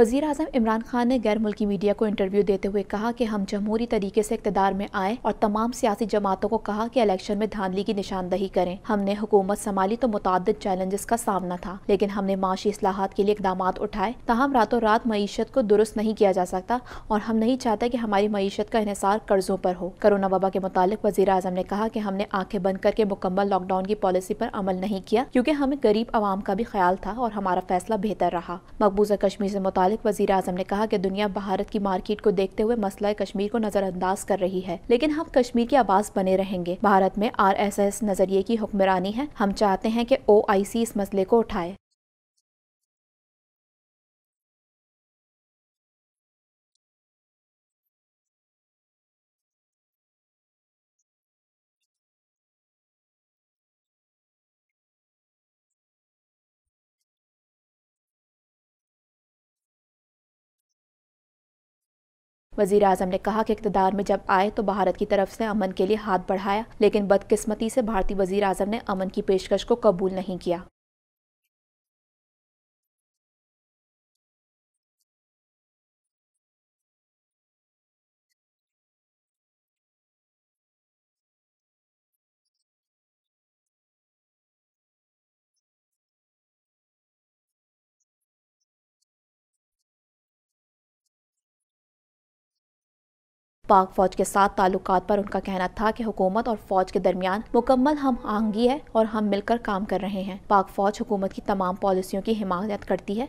वजीर अजम इमरान खान ने गैर मुल्की मीडिया को इंटरव्यू देते हुए कहा कि हम जमहूरी तरीके से इकतदार में आए और तमाम सियासी जमातों को कहा कि इलेक्शन में धांधली की निशानदही करें हमने हुकूमत संभाली तो मुतद चैलेंजेस का सामना था लेकिन हमने माशी असलाहत के लिए इकदाम उठाए तहम रातों रात मीशत को दुरुस्त नहीं किया जा सकता और हम नहीं चाहते कि हमारी मीशत का इसार कर्जों पर हो करोना वबा के मुतालिक वजी अजम ने कहा कि हमने आंखें बंद करके मुकम्मल लॉकडाउन की पॉलिसी पर अमल नहीं किया क्योंकि हमें गरीब आवाम का भी ख्याल था और हमारा फैसला बेहतर रहा मकबूजा कश्मीर से मुताल मुतालिक वजी आजम ने कहा कि दुनिया भारत की मार्केट को देखते हुए मसला कश्मीर को नजरअंदाज कर रही है लेकिन हम कश्मीर की आवाज बने रहेंगे भारत में आर एस एस नजरिए की हुक्मरानी है हम चाहते हैं की ओ आई सी इस मसले को उठाए वजीर आजम ने कहा कि इकतदार में जब आए तो भारत की तरफ से अमन के लिए हाथ बढ़ाया लेकिन बदकिस्मती से भारतीय वजीर अजम ने अमन की पेशकश को कबूल नहीं किया पाक फौज के साथ ताल्लुक पर उनका कहना था कि हुकूमत और फौज के दरमियान मुकम्मल हम आहंगी है और हम मिलकर काम कर रहे हैं पाक फौज हुकूमत की तमाम पॉलिसियों की हिमायत करती है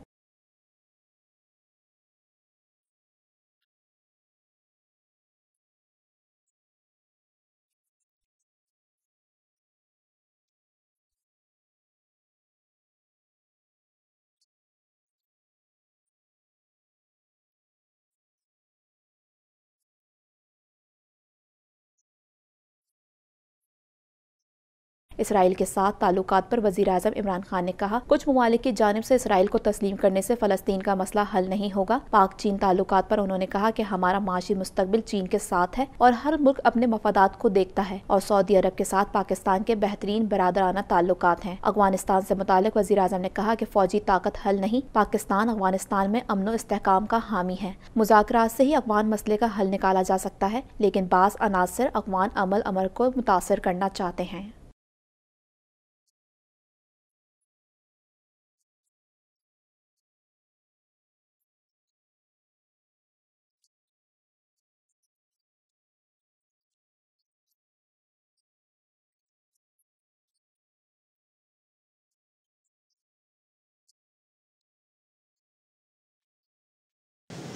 इसराइल के साथ ताल्लुक पर वजीर अजम इमरान खान ने कहा कुछ ममालिक की जानब से इसराइल को तस्लीम करने से फलस्तीन का मसला हल नहीं होगा पाक चीन ताल्लुक पर उन्होंने कहा की हमारा माशी मुस्तबिल चीन के साथ है और हर मुल्क अपने मफादात को देखता है और सऊदी अरब के साथ पाकिस्तान के बेहतरीन बरदराना ताल्लुक हैं अफगानिस्तान से मुतालिक वजी अजम ने कहा की फौजी ताकत हल नहीं पाकिस्तान अफगानिस्तान में अमन इसकाम का हामी है मुजाकर से ही अफगान मसले का हल निकाला जा सकता है लेकिन बास अनासर अफगान अमल अमर को मुतासर करना चाहते हैं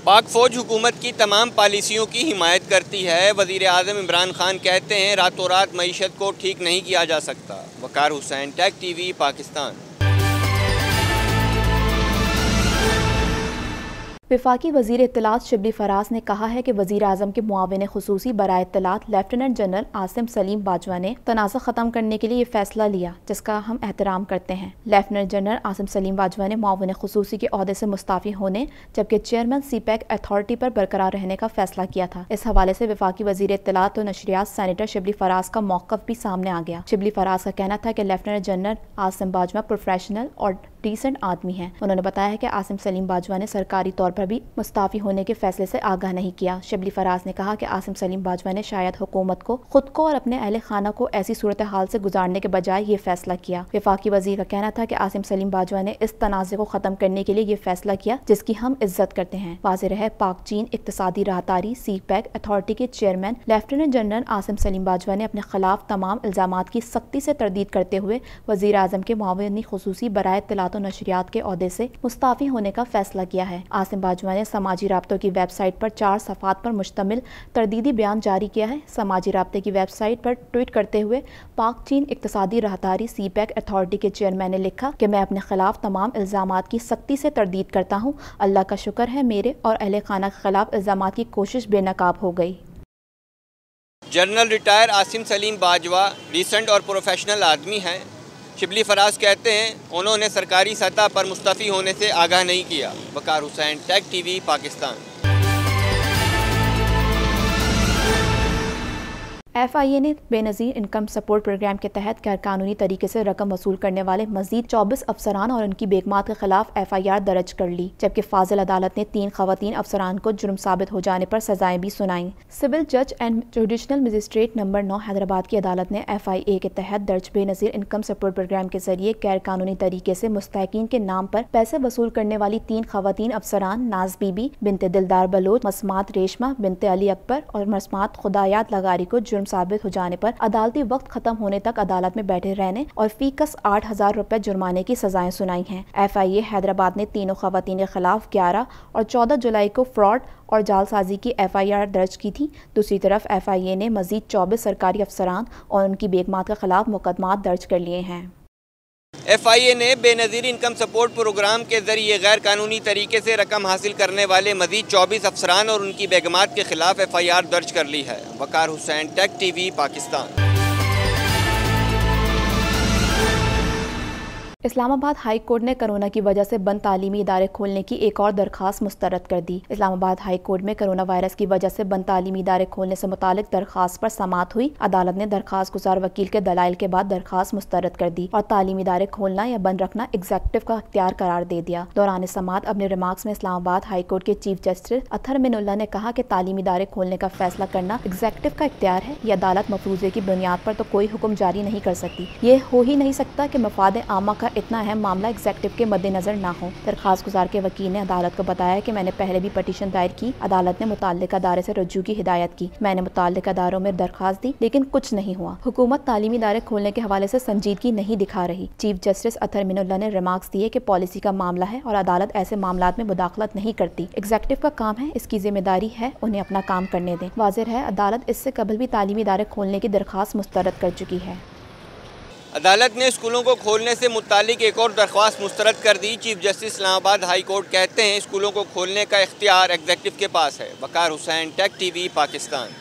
पाक फ़ौज हुकूमत की तमाम पॉलिसियों की हिमायत करती है वज़ी अजम इमरान ख़ान कहते हैं रातों रात मीशत को ठीक नहीं किया जा सकता Waqar Hussain tag T V Pakistan विफाकी वजीर इतलात शिबली फराज ने कहा है कि वजीर अजम के मुआवन खसूसी बरा इतलात लेफ्टिनेंट जनरल आसिम सलीम बाजवा ने तनाज़ा ख़त्म करने के लिए यह फैसला लिया जिसका हम एहतराम करते हैं लेफ्टिनेंट जनरल आसिम सलीम बाजवा ने मुआवन खसूसी के अहदे से मुस्ताफ़ी होने जबकि चेयरमैन सी पैक अथॉरिटी पर बरकरार रहने का फैसला किया था इस हवाले से विफाक वजीर इतलात और नशरियात सैनिटर शिबली फराज का मौकफ़ भी सामने आ गया शिबली फराज का कहना था कि lieutenant general Asim Bajwa professional और डिसेंट आदमी है उन्होंने बताया है की आसिम सलीम बाजवा ने सरकारी तौर पर भी मुस्ताफ़ी होने के फैसले ऐसी आगाह नहीं किया शबली फराज ने कहा की आसिम सलीम बाजवा ने शायद हुकूमत को खुद को और अपने अहल खाना को ऐसी सूरत हाल ऐसी गुजारने के बजाय ये फैसला किया विफाकी वजीर का कहना था की आसिम सलीम बाजवा ने इस तनाज़े को ख़त्म करने के लिए ये फैसला किया जिसकी हम इज्जत करते हैं वाजह है पाक चीन इकतदी राहतारी सी पैक अथॉरिटी के chairman lieutenant general Asim Saleem Bajwa ने अपने खिलाफ तमाम इल्जाम की सख्ती ऐसी तरदीद करते हुए वजी अजम के मावनी खसूसी बरए तलात और नशरियात के अहदे से मुस्ताफ़ी होने का फैसला किया है आसिम बाजवा ने समाजी रबतों की वेबसाइट पर चार सफात पर मुश्तमिल तरदीदी बयान जारी किया है समाजी रबते की वेबसाइट पर ट्वीट करते हुए पाक चीन इकतदी रहदारी सी पैक अथॉरिटी के चेयरमैन ने लिखा कि मैं अपने खिलाफ तमाम इल्ज़ाम की सख्ती से तरदीद करता हूँ अल्लाह का शुक्र है मेरे और अहल खाना के खिलाफ इल्ज़ाम की कोशिश बेनकाब हो गई general retire Asim Saleem Bajwa recent और प्रोफेशनल आदमी हैं शिबली फराज कहते हैं उन्होंने सरकारी सतह पर मुस्तफ़ी होने से आगाह नहीं किया Waqar Hussain tag TV Pakistan F I A ने बेनज़ीर इनकम सपोर्ट प्रोग्राम के तहत गैर कानूनी तरीके से रकम वसूल करने वाले मजीद चौबीस अफसरान और उनकी बेगमात के खिलाफ एफ आई आर दर्ज कर ली जबकि फाजिल अदालत ने तीन खातन अफसरान को जुर्म साबित हो जाने पर सजाएं भी सुनाई सिविल जज एंड जुडिशनल मजिस्ट्रेट नंबर नौ हैदराबाद की अदालत ने एफ आई ए के तहत दर्ज बेनज़ीर इनकम सपोर्ट प्रोग्राम के जरिए गैर कानूनी तरीके से मुस्तकिन के नाम पर पैसे वसूल करने वाली तीन खातन अफसरान नाज बीबी बिनते दिलदार बलोच मसमात रेशमा बिनते अली अकबर और मसमात खुदायात लगारी को जुर्म साबित हो जाने पर अदालती वक्त खत्म होने तक अदालत में बैठे रहने और फीकस आठ हजार रुपए जुर्माने की सजाएं सुनाई हैं एफ आई ए हैदराबाद ने तीनों खातन के खिलाफ ग्यारह और चौदह जुलाई को फ्रॉड और जालसाजी की एफ आई आर दर्ज की थी दूसरी तरफ एफ आई ए ने मजीद चौबीस सरकारी अफसरान और उनकी बेगमात के खिलाफ मुकदमा दर्ज कर लिए हैं एफ आई ए ने बेनज़ीर इनकम सपोर्ट प्रोग्राम के जरिए गैर कानूनी तरीके से रकम हासिल करने वाले मजीद चौबीस अफसरान और उनकी बेगमात के खिलाफ एफ आई आर दर्ज कर ली है Waqar Hussain tag T V Pakistan Islamabad high court ने कोरोना की वजह से बंद तालीमी इदारे खोलने की एक और दरखास्त मुस्तरद कर दी इस्लामाबाद हाई कोर्ट में कोरोना वायरस की वजह से बंद तालीमी इदारे खोलने से मुतालिक दरखास्त पर समात हुई अदालत ने दरखास्त गुजार वकील के दलाइल के बाद दरखास्त मुस्तरद कर दी और तालीमी इदारे खोलना या बंद रखना एग्जेक्टिव का अख्तियार करार दे दिया दौरान समात अपने रिमार्क्स में इस्लामाबाद हाई कोर्ट के चीफ जस्टिस अथर मिनुल्ला ने कहा की तालीमी इदारे खोलने का फैसला करना एग्जेक्टिव का अख्तियार है यह अदालत मफरूजे की बुनियाद पर तो कोई हुक्म जारी नहीं कर सकती ये हो ही नहीं सकता की मफाद आमा का इतना अहम मामला एग्जेक्टिव के मद्देनजर ना हो दरखास्त गुजार के वकील ने अदालत को बताया की मैंने पहले भी पटिशन दायर की अदालत ने मुतल अदारे ऐसी रजू की हिदायत की मैंने मुतल अदारों में दरखास्त दी लेकिन कुछ नहीं हुआ हुकूमत तालीमी इदारे खोलने के हवाले ऐसी संजीदगी नहीं दिखा रही चीफ जस्टिस अथर मिनुल्ला ने रिमार्क्स दिए की पॉलिसी का मामला है और अदालत ऐसे मामला में मुदाखलत नहीं करती एग्जेक्टिव का काम है इसकी जिम्मेदारी है उन्हें अपना काम करने दें वाजिर है अदालत इससे कबल भी तालीमी इदारे खोलने की दरख्वास्त मुस्तरद कर चुकी है अदालत ने स्कूलों को खोलने से मुतलिक एक और दरख्वास्त मुस्तरद कर दी chief justice Islamabad high court कहते हैं स्कूलों को खोलने का इख्तियार एग्जेक्टिव के पास है बकार हुसैन टेक टीवी पाकिस्तान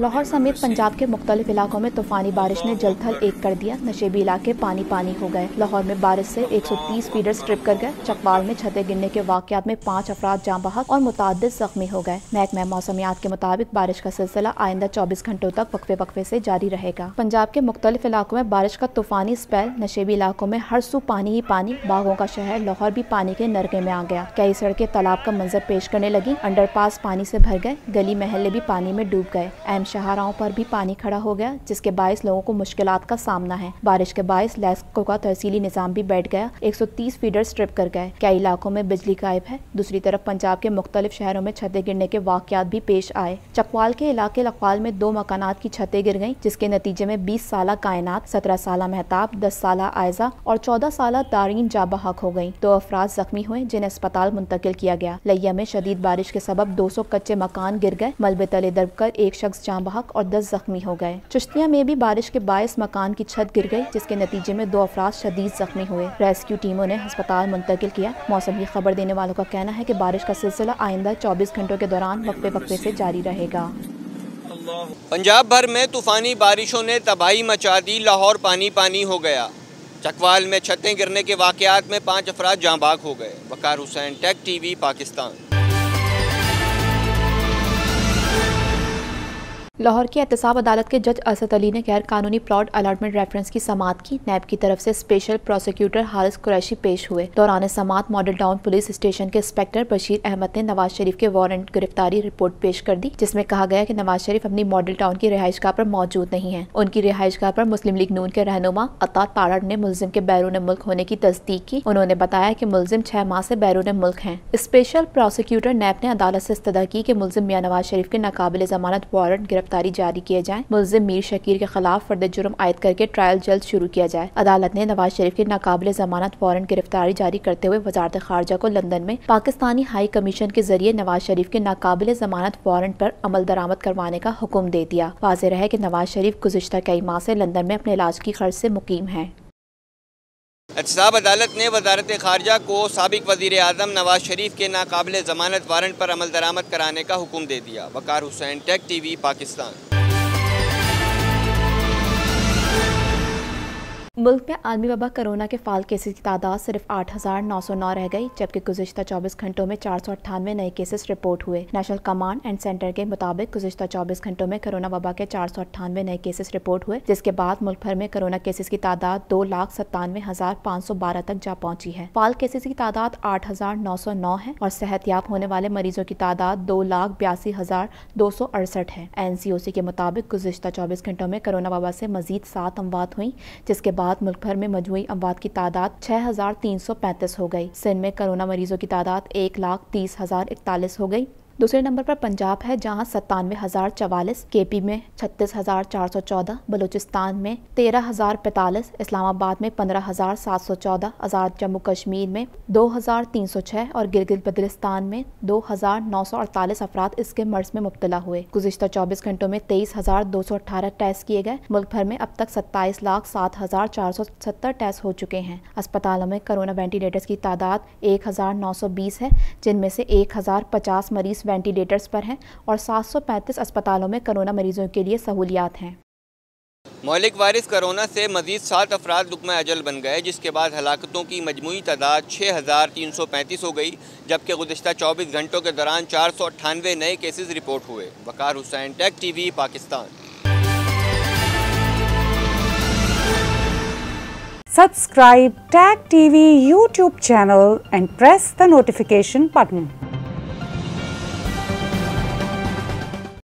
लाहौर समेत पंजाब के मुख्तलिफ इलाकों में तूफानी बारिश ने जलथल एक कर दिया नशेबी इलाके पानी पानी हो गए लाहौर में बारिश से 130 फीडर स्ट्रिप कर गए चकवाल में छतें गिरने के वाकत में पांच अफराद जाँ बहक और मुतद जख्मी हो गए महकमा मौसमियात के मुताबिक बारिश का सिलसिला आइंदा चौबीस घंटों तक वक्फे वक्फे ऐसी जारी रहेगा पंजाब के मुख्तलिफ इलाकों में बारिश का तूफानी स्पेल नशेबी इलाकों में हर सू पानी ही पानी बागों का शहर लाहौर भी पानी के नरके में आ गया कई सड़कें तालाब का मंजर पेश करने लगी अंडर पास पानी ऐसी भर गए गली महल्ले भी पानी में डूब गए एम शहराओं पर भी पानी खड़ा हो गया जिसके बायस लोगों को मुश्किल का सामना है बारिश के बायस लैसको का तहसीली निज़ाम भी बैठ गया 130 फीडर स्ट्रिप कर गए कई इलाकों में बिजली गायब है दूसरी तरफ पंजाब के मुख्तलिफ शहरों में छतें गिरने के वाकत भी पेश आए चकवाल के इलाके लखवाल में दो मकान की छतें गिर गयी जिसके नतीजे में बीस साल कायनात सत्रह साल मेहताब दस साल आयजा और चौदह साल तारीन जाबाहक हो गयी दो अफराज जख्मी हुए जिन्हें अस्पताल मुंतकिल किया गया लैया में शदीद बारिश के सबब दो सौ कच्चे मकान गिर गए मलबे तले दबकर एक शख्स जान बहक और दस जख्मी हो गए चुश्तिया में भी बारिश के बायस मकान की छत गिर गई जिसके नतीजे में दो अफराज शदीद जख्मी हुए रेस्क्यू टीमों ने अस्पताल मुंतकिल किया मौसम की खबर देने वालों का कहना है की बारिश का सिलसिला आइंदा चौबीस घंटों के दौरान वक्फे वक्फे ऐसी जारी रहेगा पंजाब भर में तूफानी बारिशों ने तबाही मचा दी लाहौर पानी पानी हो गया चकवाल में छतें गिरने के वाकयात में पांच अफराज बाग हो गए वकार हुसैन टेक टीवी पाकिस्तान लाहौर की एहतसाब अदालत के जज असद अली ने गैर कानूनी प्लॉट अलाटमेंट रेफरेंस की समात की नैब की तरफ से स्पेशल प्रोसिक्यूटर हारिस कुरैशी पेश हुए दौरान समात मॉडल टाउन पुलिस स्टेशन के इंस्पेक्टर बशीर अहमद ने नवाज शरीफ के वारंट गिरफ्तारी रिपोर्ट पेश कर दी जिसमें कहा गया कि नवाज शरीफ अपनी मॉडल टाउन की रिहाइशगाह पर मौजूद नहीं है उनकी रिहाइशगाह पर मुस्लिम लीग नून के रहनुमा अता तारड़ ने मुलिम के बैरून मुल्क होने की तस्दीक की उन्होंने बताया की मुलिम छह माह ऐसी बैरून मुल्क है स्पेशल प्रोसिक्यूटर नैब ने अदालत ऐसी इस्तः की मुलिम मियाँ नवाज शरीफ के नाकबिल जमानत वारंट गिरफ्तार गिरफ्तारी जारी किए जाए मुलिम मीर शकीर के खिलाफ फर्द जुर्म आयद करके ट्रायल जल्द शुरू किया जाए अदालत ने नवाज शरीफ की नाकबले जमानत वारंट गिरफ्तारी जारी करते हुए वजारत खारजा को लंदन में पाकिस्तानी हाई कमीशन के जरिए नवाज शरीफ के नाकबले जमानत वारंट आरोप अमल दरामद करवाने का हुक्म दे दिया वाजह है की नवाज शरीफ गुजशत कई माह ऐसी लंदन में अपने इलाज की खर्च ऐसी मुकीम है एहतसाब अदालत ने वजारत खारजा को सबक वजीर अजम नवाज शरीफ के नाकबिल जमानत वारंट पर अमल दरामद कराने का हुक्म दे दिया Waqar Hussain tag T V Pakistan मुल्क में आलमी वबा कोरोना के फाल केसेस की तादाद सिर्फ आठ हज़ार नौ सौ नौ रह गई जबकि गुजशत चौबीस घंटों में चार सौ अट्ठानवे नए केसेस रिपोर्ट हुए नेशनल कमांड एंड सेंटर के मुताबिक गुजशत चौबीस घंटों में कोरोना वबा के चार सौ अट्ठानवे नए केसेस रिपोर्ट हुए जिसके बाद मुल्क भर में कोरोना केसेस की तादाद दो लाख सत्तानवे हज़ार पाँच सौ बारह तक जा पहुँची है फाल केसेस की तादाद आठ हज़ार नौ सौ नौ है और याब होने वाले मरीजों की तादाद दो लाख बयासी हज़ार दो सौ अड़सठ है एन सी ओ सी के मुताबिक गुजशत चौबीस घंटों में कोरोना वबा से मजीद सात अमवात हुई जिसके बाद बाद मुल्क भर में मजमू अमवात की तादाद छह हजार तीन सौ पैंतीस हो गई सिंध में कोरोना मरीजों की तादाद एक लाख तीस हजार इकतालीस हो गई दूसरे नंबर पर पंजाब है जहां सत्तानवे हज़ार चवालीस के पी में छत्तीस हज़ार चार सौ चौदह बलूचिस्तान में तेरह हज़ार पैतालीस इस्लामाबाद में पंद्रह हज़ार सात सौ चौदह आज़ाद जम्मू कश्मीर में दो हज़ार तीन सौ छह और गिलगित बदलिस्तान में दो हज़ार नौ सौ अड़तालीस अफराद इसके मर्ज में मुबतला हुए गुजशत चौबीस घंटों में तेईस हज़ार दो सौ अठारह टेस्ट किए गए मुल्क भर में अब तक सत्ताईस लाख सात हज़ार चार सौ सत्तर टेस्ट हो चुके हैं अस्पतालों में कोरोना वेंटिलेटर्स की तादाद एक हज़ार नौ सौ बीस है जिनमें से एक हज़ार पचास मरीज वेंटिलेटर्स पर हैं और 735 अस्पतालों में कोरोना मरीजों के लिए सहूलियात हैं मौलिक वायरस कोरोना से मजीद सात अफराद रुकम अजल बन गए जिसके बाद हलाकतों की मजमू तादाद छः हज़ार तीन सौ पैंतीस हो गई जबकि गुजशत चौबीस घंटों के दौरान चार सौ अट्ठानवे नए केसेज रिपोर्ट हुए Waqar Hussain tag T V Pakistan subscribe Tag TV YouTube channel and press the notification button.